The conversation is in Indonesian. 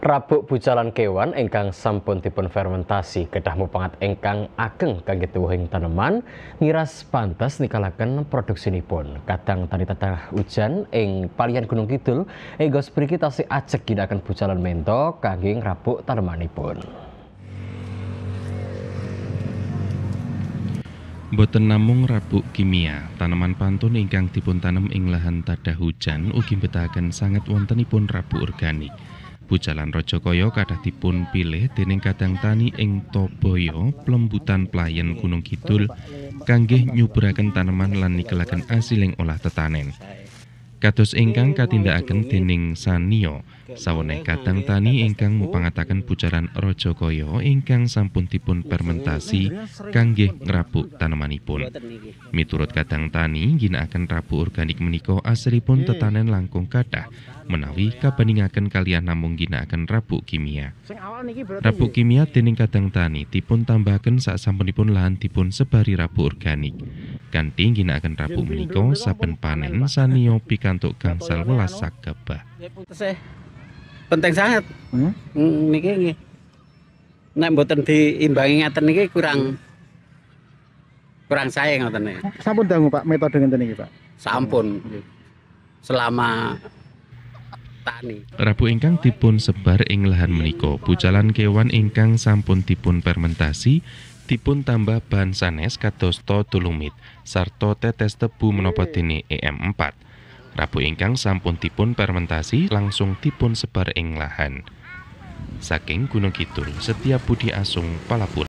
Rabuk bucalan kewan ingkang sampun dipun fermentasi kedah mupangat ingkang ageng kangge tuwuhing taneman ngiras pantes nikalaken produksinipun. Kadang tani tatah hujan ing palian Gunung Kidul egos mriki tasih ajek akan bucalan mento kangge rabuk tanemanipun. Boten namung rabuk kimia, tanaman pantun ingkang dipuntanem ing lahan tadah hujan ugi betahaken sangat wontenipun rabuk organik. Jalan Rojokoyo kathah dipun pilih dening kadang tani ing Toboyo, Plembutan Playen Gunung Kidul kangge nyuburaken tanaman lan nikelaken asiling olah tetanen. Kados ingkang katindakaken dening Sanio sawene kadang tani ingkang mupangataken bujaran Raja Kaya ingkang sampun dipun fermentasi kangge ngrabuk tanamanipun. Miturut kadang tani ginakaken rabuk organik menika asripun hmm. tetanen langkung kathah menawi kabandingaken kalian namung ginakaken rabuk kimia. Rabuk kimia dening kadang tani dipun tambahaken sak sampunipun lahan dipun sebari rabuk organik kanthi akan rapuh meniko saben panen sanio pikantuk gangsal welas anu. sakabah eh. penting sangat hmm? hmm? niki nggih nek mboten diimbangi ngaten niki kurang kurang sayang ngoten niki sampun dangu Pak metode ngeten niki Pak sampun hmm. selama tani. Rabu ingkang dipun sebar ing lahan menika, pucalan kewan ingkang sampun dipun fermentasi dipun tambah bahan sanes to tulumit sarto tetes tebu menapa dene e EM4. Rabu ingkang sampun dipun fermentasi langsung dipun sebar ing lahan. Saking Gunung Kidul, setiap Budi Asung palapun